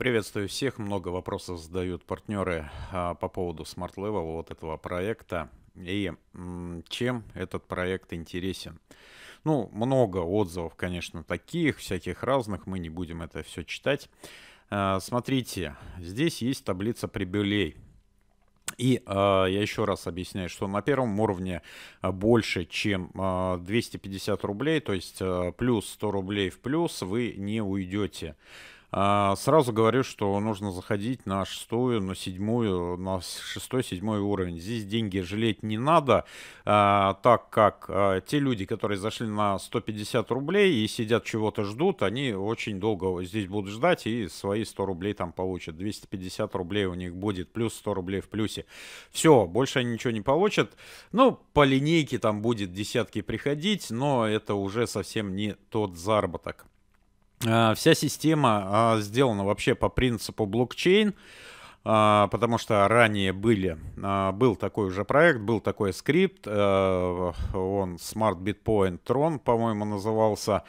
Приветствую всех. Много вопросов задают партнеры а, по поводу Smart Level, вот этого проекта. И м, чем этот проект интересен? Ну, много отзывов, конечно, таких, всяких разных. Мы не будем это все читать. А, смотрите, здесь есть таблица прибылей. И э, я еще раз объясняю, что на первом уровне а, больше, чем э, а, 250 рублей, то есть э, плюс 100 рублей в плюс вы не уйдете. А, сразу говорю, что нужно заходить на шестую, на седьмую, на шестой, седьмой уровень. Здесь деньги жалеть не надо, а, так как а, те люди, которые зашли на 150 рублей и сидят чего-то ждут, они очень долго здесь будут ждать и свои 100 рублей там получат. 250 рублей у них будет, плюс 100 рублей в плюсе. Все, больше они ничего не получат. Ну, по линейке там будет десятки приходить, но это уже совсем не тот заработок. Э, вся система а, сделана вообще по принципу блокчейн, а, потому что ранее были, а, был такой уже проект, был такой скрипт, э, он Smart Bitcoin Tron, по-моему, назывался.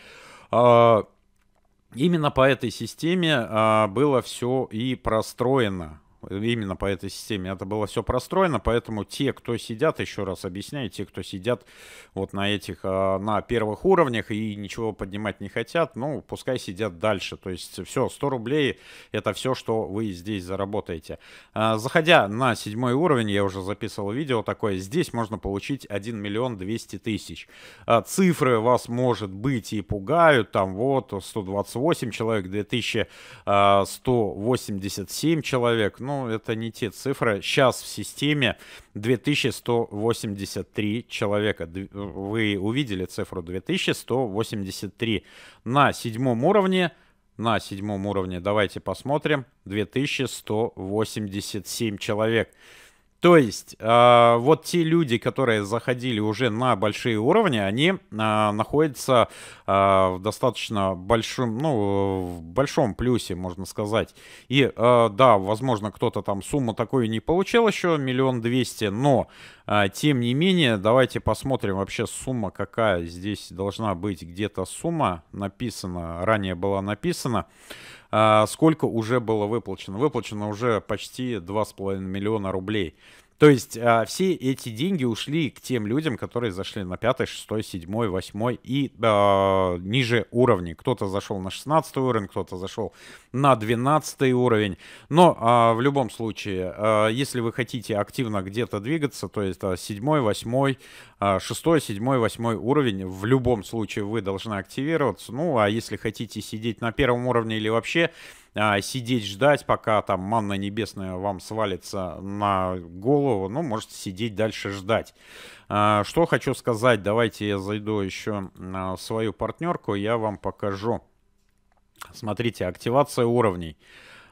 Именно по этой системе было все и простроено именно по этой системе. Это было все простроено, поэтому те, кто сидят, еще раз объясняю, те, кто сидят вот на этих, а, на первых уровнях и ничего поднимать не хотят, ну, пускай сидят дальше. То есть все, 100 рублей — это все, что вы здесь заработаете. А, заходя на седьмой уровень, я уже записывал видео такое, здесь можно получить 1 миллион 200 тысяч. А, цифры вас, может быть, и пугают, там вот 128 человек, 2187 человек, ну, ну, это не те цифры. Сейчас в системе 2183 человека. Вы увидели цифру 2183. На седьмом уровне на седьмом уровне. Давайте посмотрим. 2187 человек. То есть э, вот те люди, которые заходили уже на большие уровни, они э, находятся э, в достаточно большом, ну, в большом плюсе, можно сказать. И э, да, возможно, кто-то там сумму такую не получил еще, миллион двести, но э, тем не менее, давайте посмотрим вообще сумма какая здесь должна быть. Где-то сумма написана, ранее была написана. А сколько уже было выплачено? Выплачено уже почти 2,5 миллиона рублей. То есть э, все эти деньги ушли к тем людям, которые зашли на 5, 6, 7, 8 и э, ниже уровни. Кто-то зашел на 16 уровень, кто-то зашел на 12 уровень. Но э, в любом случае, э, если вы хотите активно где-то двигаться, то есть 7, 8, 6, 7, 8 уровень, в любом случае вы должны активироваться. Ну а если хотите сидеть на первом уровне или вообще а, сидеть, ждать, пока там манна небесная вам свалится на голову, ну, можете сидеть дальше ждать. А, что хочу сказать, давайте я зайду еще в свою партнерку, я вам покажу. Смотрите, активация уровней.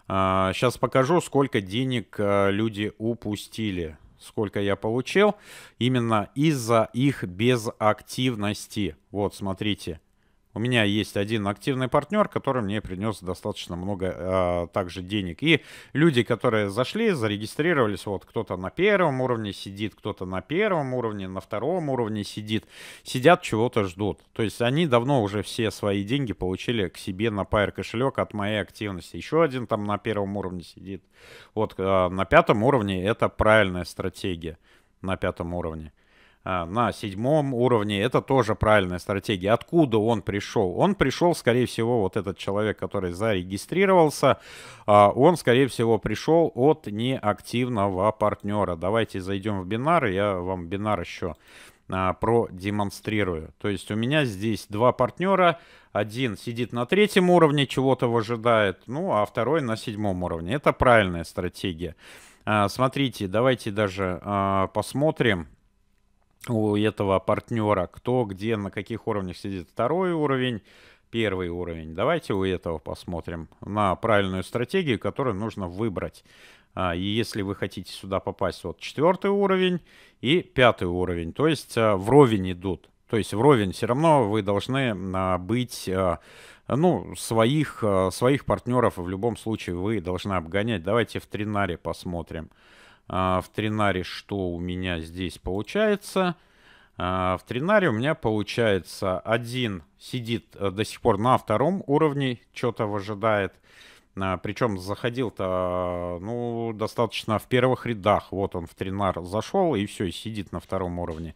Сейчас а, покажу, сколько денег люди упустили, сколько я получил именно из-за их безактивности. Вот, смотрите. У меня есть один активный партнер, который мне принес достаточно много а, также денег. И люди, которые зашли, зарегистрировались, вот кто-то на первом уровне сидит, кто-то на первом уровне, на втором уровне сидит, сидят, чего-то ждут. То есть они давно уже все свои деньги получили к себе на Pair кошелек от моей активности. Еще один там на первом уровне сидит. Вот а, на пятом уровне это правильная стратегия на пятом уровне. А, на седьмом уровне. Это тоже правильная стратегия. Откуда он пришел? Он пришел, скорее всего, вот этот человек, который зарегистрировался, а, он, скорее всего, пришел от неактивного партнера. Давайте зайдем в бинар, я вам бинар еще а, продемонстрирую. То есть у меня здесь два партнера. Один сидит на третьем уровне, чего-то выжидает, ну, а второй на седьмом уровне. Это правильная стратегия. Смотрите, давайте даже посмотрим у этого партнера, кто где, на каких уровнях сидит второй уровень, первый уровень. Давайте у этого посмотрим на правильную стратегию, которую нужно выбрать. А, и если вы хотите сюда попасть, вот четвертый уровень и пятый уровень, то есть а, вровень идут. То есть вровень все равно вы должны а, быть, ну, своих, своих партнеров в любом случае вы должны обгонять. Давайте в Тринаре Посмотрим. А, в тренаре что у меня здесь получается. А, в тренаре у меня получается один сидит э, до сих пор на втором уровне, что-то выжидает. А, Причем заходил-то, ну, достаточно в первых рядах. Вот он в тренар зашел и все, и сидит на втором уровне.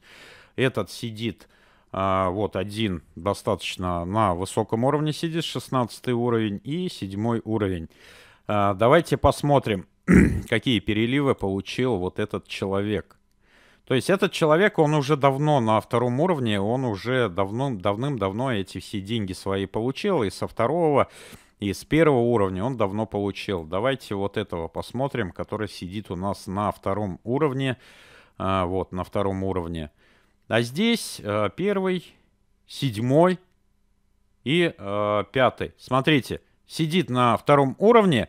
Этот сидит, вот один достаточно на высоком уровне сидит, 16 уровень и 7 уровень. Давайте посмотрим, какие переливы получил вот этот человек. То есть этот человек, он уже давно на втором уровне, он уже давно, давным-давно эти все деньги свои получил, и со второго, и с первого уровня он давно получил. Давайте вот этого посмотрим, который сидит у нас на втором уровне. А, вот, на втором уровне. А здесь а, первый, седьмой и а, пятый. Смотрите, сидит на втором уровне,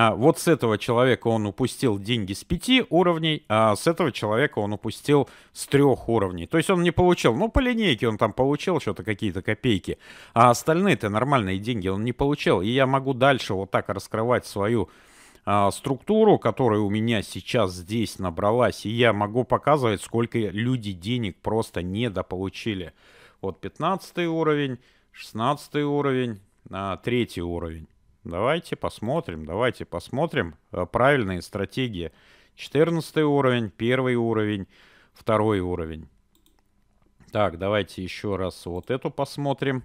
а, вот с этого человека он упустил деньги с пяти уровней, а с этого человека он упустил с трех уровней. То есть он не получил, ну, по линейке он там получил что-то, какие-то копейки, а остальные-то нормальные деньги он не получил. И я могу дальше вот так раскрывать свою а, структуру, которая у меня сейчас здесь набралась, и я могу показывать, сколько люди денег просто недополучили. Вот 15 уровень, 16 уровень, 3 а, уровень. Давайте посмотрим, давайте посмотрим э, правильные стратегии. 14 уровень, первый уровень, второй уровень. Так, давайте еще раз вот эту посмотрим.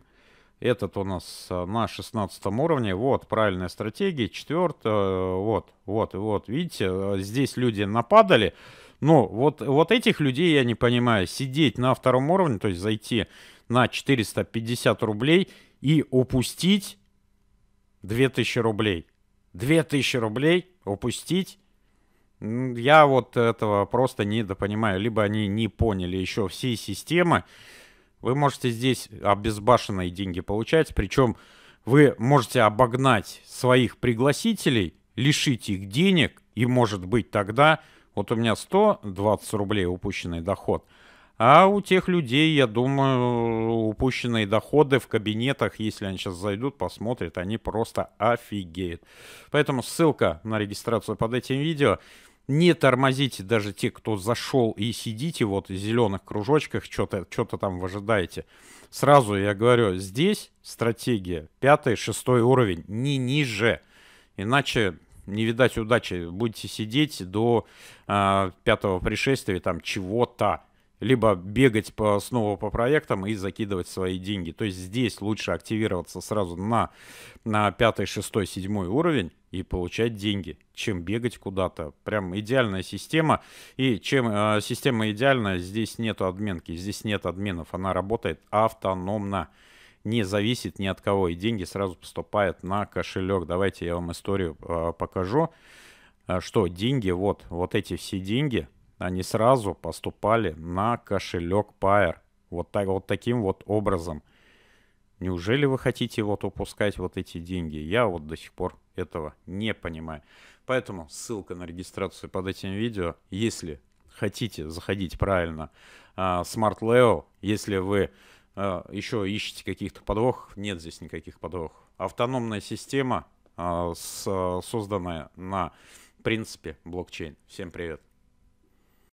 Этот у нас э, на 16 уровне. Вот, правильная стратегия. Четвертая. Э, вот, вот, вот. Видите, здесь люди нападали. Но ну, вот, вот этих людей я не понимаю. Сидеть на втором уровне, то есть зайти на 450 рублей и упустить 2000 рублей. 2000 рублей упустить? Я вот этого просто недопонимаю. Либо они не поняли еще всей системы. Вы можете здесь обезбашенные деньги получать. Причем вы можете обогнать своих пригласителей, лишить их денег. И может быть тогда... Вот у меня 120 рублей упущенный доход. А у тех людей, я думаю, упущенные доходы в кабинетах, если они сейчас зайдут, посмотрят, они просто офигеют. Поэтому ссылка на регистрацию под этим видео. Не тормозите даже те, кто зашел и сидите вот в зеленых кружочках, что-то что там выжидаете. Сразу я говорю, здесь стратегия пятый, шестой уровень, не ниже. Иначе не видать удачи. Будете сидеть до э, пятого пришествия там чего-то либо бегать по, снова по проектам и закидывать свои деньги. То есть здесь лучше активироваться сразу на, на 5, 6, 7 уровень и получать деньги, чем бегать куда-то. Прям идеальная система. И чем э, система идеальная, здесь нет адменки, здесь нет админов. Она работает автономно, не зависит ни от кого. И деньги сразу поступают на кошелек. Давайте я вам историю э, покажу э, что деньги, вот, вот эти все деньги, они сразу поступали на кошелек Pair. Вот, так, вот таким вот образом. Неужели вы хотите вот упускать вот эти деньги? Я вот до сих пор этого не понимаю. Поэтому ссылка на регистрацию под этим видео. Если хотите заходить правильно, а, Smart Leo, если вы а, еще ищете каких-то подвохов, нет здесь никаких подвохов. Автономная система, а, созданная на принципе блокчейн. Всем привет!